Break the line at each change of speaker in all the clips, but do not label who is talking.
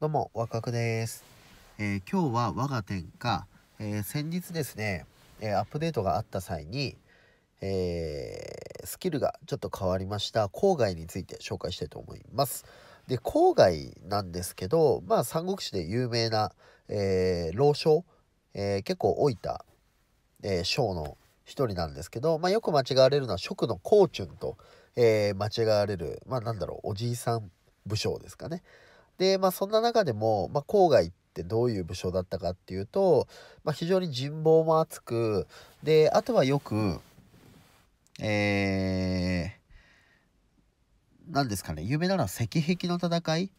どうも、わくです。えー、今日は我が天下、えー、先日ですね、えー、アップデートがあった際に、えスキルがちょっと変わりました郊外について紹介したいと思います。で、郊外なんですけど、まあ、三国志で有名な、老将、え結構老いた、え将の一人なんですけど、まあ、よく間違われるのは職のコ春と、え間違われる、まあ、なんだろう、おじいさん武将ですかね。で、まあ、そんな中でも、まあ、郊外ってどういう武将だったかっていうと、まあ、非常に人望も厚く、で、あとはよく、えー、何ですかね、有名なのは石壁の戦い。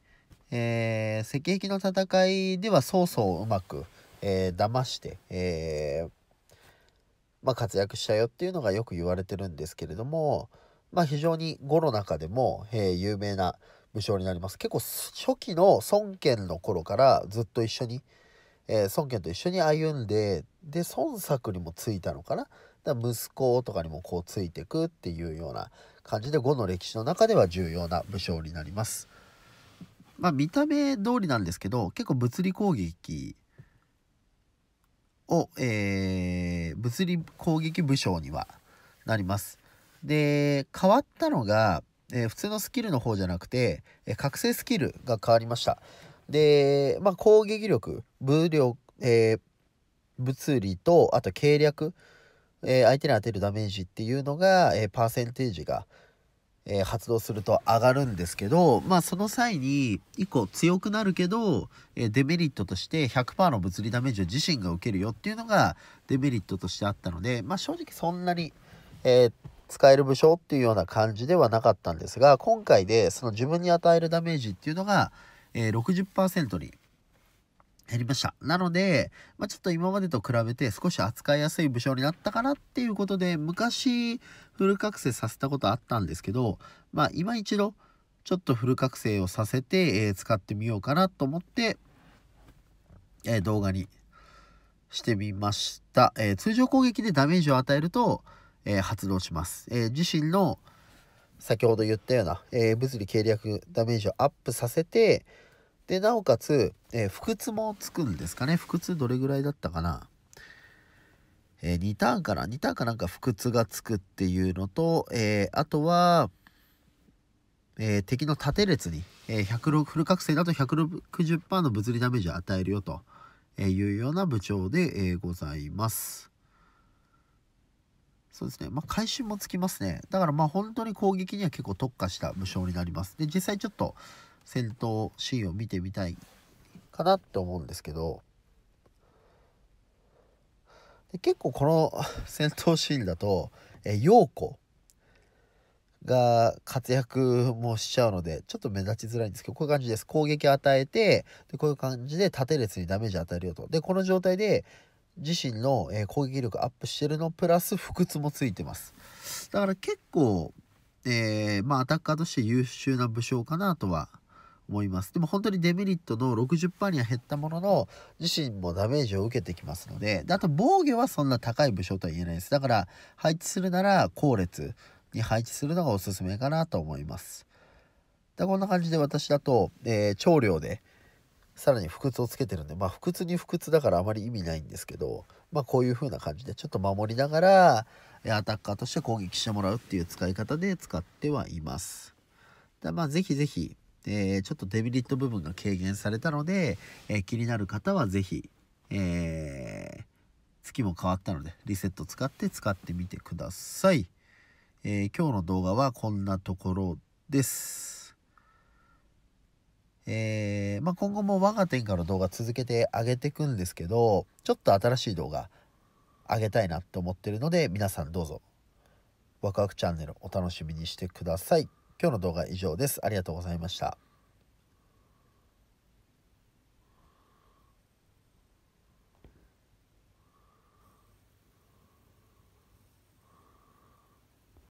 えー、石壁の戦いでは曹操をうまく、えー、騙して、えー、まあ、活躍したよっていうのがよく言われてるんですけれども、まあ、非常に語の中でも、えー、有名な武将になります。結構初期の孫権の頃からずっと一緒に、えー、孫権と一緒に歩んで、で、孫作にもついたのかな。だから息子とかにもこうついてくっていうような感じで5の歴史の中では重要な武将になります。まあ見た目通りなんですけど、結構物理攻撃を、えー、物理攻撃武将にはなります。で、変わったのが、えー、普通のスキルの方じゃなくて、えー、覚醒スキルが変わりました。で、まあ、攻撃力、武力、えー、物理と、あと計略、え相手に当てるダメージっていうのが、えパーセンテージが、え発動すると上がるんですけど、まあ、その際に1個強くなるけど、えデメリットとして100%の物理ダメージを自身が受けるよっていうのがデメリットとしてあったので、まあ、正直そんなに、えー、使える武将っていうような感じではなかったんですが今回でその自分に与えるダメージっていうのが、えー、60%に減りましたなので、まあ、ちょっと今までと比べて少し扱いやすい武将になったかなっていうことで昔フル覚醒させたことあったんですけどまあ今一度ちょっとフル覚醒をさせて、えー、使ってみようかなと思って、えー、動画にしてみました、えー、通常攻撃でダメージを与えるとえー、発動します、えー、自身の先ほど言ったような、えー、物理計略ダメージをアップさせてでなおかつ、え腹痛もつくんですかね腹痛どれぐらいだったかな、え2ターンから2ターンかなんか腹痛がつくっていうのと、えあとは、え敵の縦列に、え106フル覚醒だと160%の物理ダメージを与えるよというような部長で、えございます。そうですね。まあ、回収もつきますね。だからまあ本当に攻撃には結構特化した武将になります。で、実際ちょっと戦闘シーンを見てみたいかなって思うんですけど、で結構この戦闘シーンだと、え、陽子が活躍もしちゃうので、ちょっと目立ちづらいんですけど、こういう感じです。攻撃を与えて、でこういう感じで縦列にダメージ与えるよと。で、この状態で、自身の、え攻撃力アップしてるのプラス不屈もついてますだから結構、えー、まあ、アタッカーとして優秀な武将かなとは思いますでも本当にデメリットの60%には減ったものの自身もダメージを受けてきますのでであと防御はそんな高い武将とは言えないですだから配置するなら後列に配置するのがおすすめかなと思いますでこんな感じで私だと、えー、長領でさらに不屈をつけてるんで、まあ、不屈に不屈だからあまり意味ないんですけど、まあ、こういう風な感じでちょっと守りながらアタッカーとして攻撃してもらうっていう使い方で使ってはいます。だまあ、ぜひぜひ、えー、ちょっとデメリット部分が軽減されたので、えー、気になる方はぜひ、えー、月も変わったのでリセット使って使ってみてください。え今日の動画はこんなところです。えー、まあ、今後も我が天下の動画続けて上げていくんですけど、ちょっと新しい動画上げたいなって思ってるので、皆さんどうぞ、ワクワクチャンネルお楽しみにしてください。今日の動画は以上です。ありがとうございました。